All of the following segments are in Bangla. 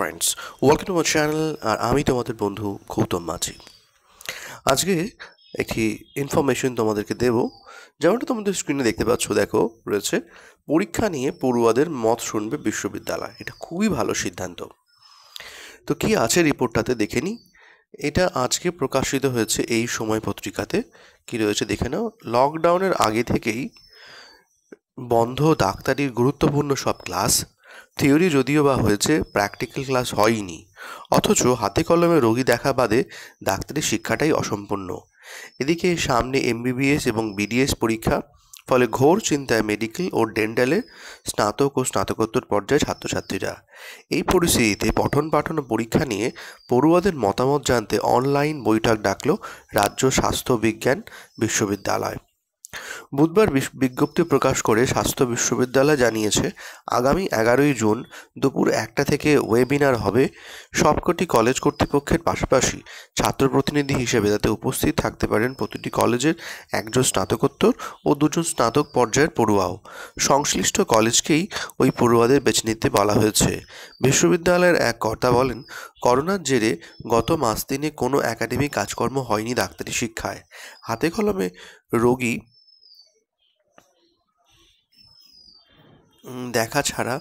friends welcome to my channel আর আমি তোমাদের বন্ধু গৌতম মাঝি আজকে একটি ইনফরমেশন তোমাদেরকে দেব যেমনটা তোমাদের স্ক্রিনে দেখতে পাচ্ছ দেখো রয়েছে পরীক্ষা নিয়ে পড়ুয়াদের মত শুনবে বিশ্ববিদ্যালয় এটা খুবই ভালো সিদ্ধান্ত তো কি আছে রিপোর্টটাতে দেখে নিই এটা আজকে প্রকাশিত হয়েছে এই সময় পত্রিকাতে কি রয়েছে দেখে নাও লকডাউনের আগে থেকেই বন্ধ ডাক্তারির গুরুত্বপূর্ণ সব ক্লাস থিওরি যদিও বা হয়েছে প্র্যাকটিক্যাল ক্লাস হয়নি অথচ হাতে কলমে রোগী দেখা বাদে ডাক্তারি শিক্ষাটাই অসম্পূর্ণ এদিকে সামনে এমবিবিএস এবং বিডিএস পরীক্ষা ফলে ঘোর চিন্তায় মেডিকেল ও ডেন্টালে স্নাতক ও স্নাতকোত্তর পর্যায়ে ছাত্রছাত্রীরা এই পরিস্থিতিতে পঠন পাঠন ও পরীক্ষা নিয়ে পড়ুয়াদের মতামত জানতে অনলাইন বৈঠক ডাকল রাজ্য স্বাস্থ্য বিজ্ঞান বিশ্ববিদ্যালয় বুধবার বিজ্ঞপ্তি প্রকাশ করে স্বাস্থ্য বিশ্ববিদ্যালয় জানিয়েছে আগামী এগারোই জুন দুপুর একটা থেকে ওয়েবিনার হবে সবকটি কলেজ কর্তৃপক্ষের পাশাপাশি ছাত্র প্রতিনিধি হিসেবে তাতে উপস্থিত থাকতে পারেন প্রতিটি কলেজের একজন স্নাতকোত্তর ও দুজন স্নাতক পর্যায়ের পড়ুয়াও সংশ্লিষ্ট কলেজকেই ওই পড়ুয়াদের বেছে নিতে বলা হয়েছে বিশ্ববিদ্যালয়ের এক কর্তা বলেন করোনার জেরে গত মাস দিনে কোনো একাডেমিক কাজকর্ম হয়নি ডাক্তারি শিক্ষায় হাতে কলমে রোগী দেখা ছাড়া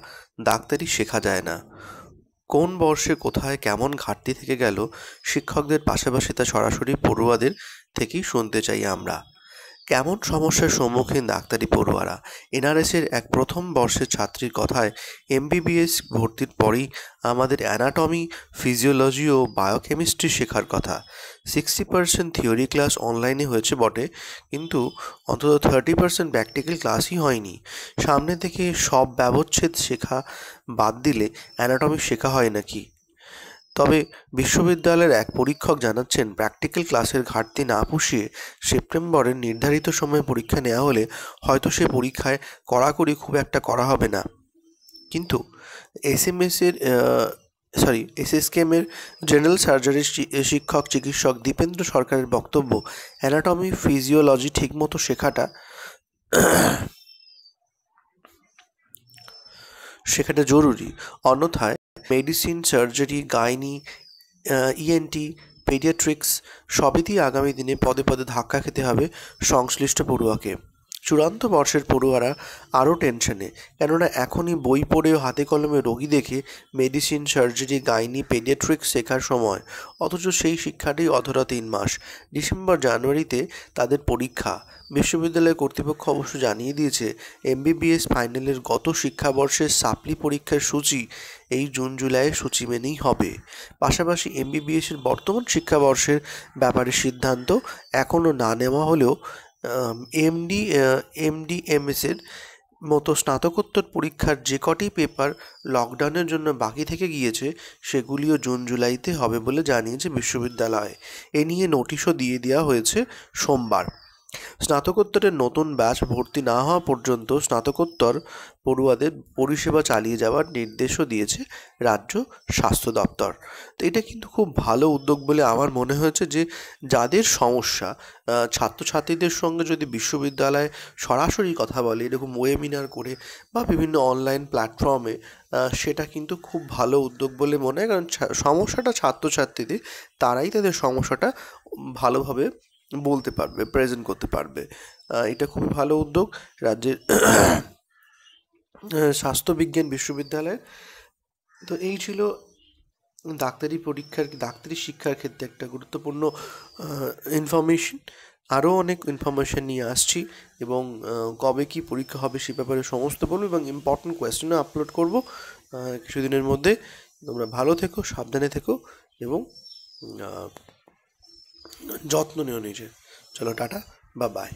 ডাক্তারি শেখা যায় না কোন বর্ষে কোথায় কেমন ঘাটতি থেকে গেল শিক্ষকদের পাশাপাশি তা সরাসরি পড়ুয়াদের থেকেই শুনতে চাই আমরা কেমন সমস্যার সম্মুখীন ডাক্তারি পড়ুয়ারা এনআরএসের এক প্রথম বর্ষের ছাত্রীর কথায় এমবিবিএস ভর্তির পরই আমাদের অ্যানাটমি ফিজিওলজি ও বায়োকেমিস্ট্রি শেখার কথা সিক্সটি পার্সেন্ট থিওরি ক্লাস অনলাইনে হয়েছে বটে কিন্তু অন্তত থার্টি পার্সেন্ট প্র্যাকটিক্যাল ক্লাসই হয়নি সামনে থেকে সব ব্যবচ্ছেদ শেখা বাদ দিলে অ্যানাটমি শেখা হয় নাকি তবে বিশ্ববিদ্যালয়ের এক পরীক্ষক জানাচ্ছেন প্র্যাকটিক্যাল ক্লাসের ঘাটতি না পুষিয়ে সেপ্টেম্বরের নির্ধারিত সময়ে পরীক্ষা নেওয়া হলে হয়তো সে পরীক্ষায় কড়াকড়ি খুব একটা করা হবে না কিন্তু এস এম এসের সরি এসএসকেমের জেনারেল সার্জারির শিক্ষক চিকিৎসক দীপেন্দ্র সরকারের বক্তব্য অ্যানাটমি ফিজিওলজি ঠিকমতো শেখাটা শেখাটা জরুরি অন্যথায় medicine surgery gynae ENT paediatrics সবইতেই আগামী দিনে পদে পদে ধাক্কা খেতে হবে সংশ্লিষ্ট পড়ুয়াকে চূড়ান্ত বর্ষের পড়ুয়ারা আরও টেনশনে কেননা এখনই বই পড়েও হাতে কলমে রোগী দেখে মেডিসিন সার্জারি গাইনি পেডিয়াট্রিক্স শেখার সময় অথচ সেই শিক্ষাটি অধরা তিন মাস ডিসেম্বর জানুয়ারিতে তাদের পরীক্ষা বিশ্ববিদ্যালয় কর্তৃপক্ষ অবশ্য জানিয়ে দিয়েছে এমবিবিএস ফাইনালের গত শিক্ষাবর্ষের সাপ্লি পরীক্ষার সূচি এই জুন জুলাইয়ের সূচি মেনেই হবে পাশাপাশি এমবিবিএসের বর্তমান শিক্ষাবর্ষের ব্যাপারে সিদ্ধান্ত এখনও না নেওয়া হলেও এমডি এমডি এমএসের মতো স্নাতকোত্তর পরীক্ষার যে কটি পেপার লকডাউনের জন্য বাকি থেকে গিয়েছে সেগুলিও জুন জুলাইতে হবে বলে জানিয়েছে বিশ্ববিদ্যালয় এ নিয়ে নোটিশও দিয়ে দেওয়া হয়েছে সোমবার স্নাতকোত্তরের নতুন ব্যাচ ভর্তি না হওয়া পর্যন্ত স্নাতকোত্তর পড়ুয়াদের পরিষেবা চালিয়ে যাওয়ার নির্দেশও দিয়েছে রাজ্য স্বাস্থ্য দপ্তর তো এটা কিন্তু খুব ভালো উদ্যোগ বলে আমার মনে হয়েছে যে যাদের সমস্যা ছাত্রছাত্রীদের সঙ্গে যদি বিশ্ববিদ্যালয়ে সরাসরি কথা বলে এরকম ওয়েবিনার করে বা বিভিন্ন অনলাইন প্ল্যাটফর্মে সেটা কিন্তু খুব ভালো উদ্যোগ বলে মনে হয় কারণ সমস্যাটা ছাত্রছাত্রীদের তারাই তাদের সমস্যাটা ভালোভাবে বলতে পারবে প্রেজেন্ট করতে পারবে এটা খুবই ভালো উদ্যোগ রাজ্যের স্বাস্থ্যবিজ্ঞান বিশ্ববিদ্যালয় তো এই ছিল ডাক্তারি পরীক্ষার ডাক্তারি শিক্ষার ক্ষেত্রে একটা গুরুত্বপূর্ণ ইনফরমেশন আরও অনেক ইনফরমেশান নিয়ে আসছি এবং কবে কি পরীক্ষা হবে সে ব্যাপারে সমস্ত বলবো এবং ইম্পর্টেন্ট কোয়েশ্চেনও আপলোড করব কিছুদিনের মধ্যে তোমরা ভালো থেকো সাবধানে থেকো এবং যত্ন নিও নিজের চলো টাটা বা বাই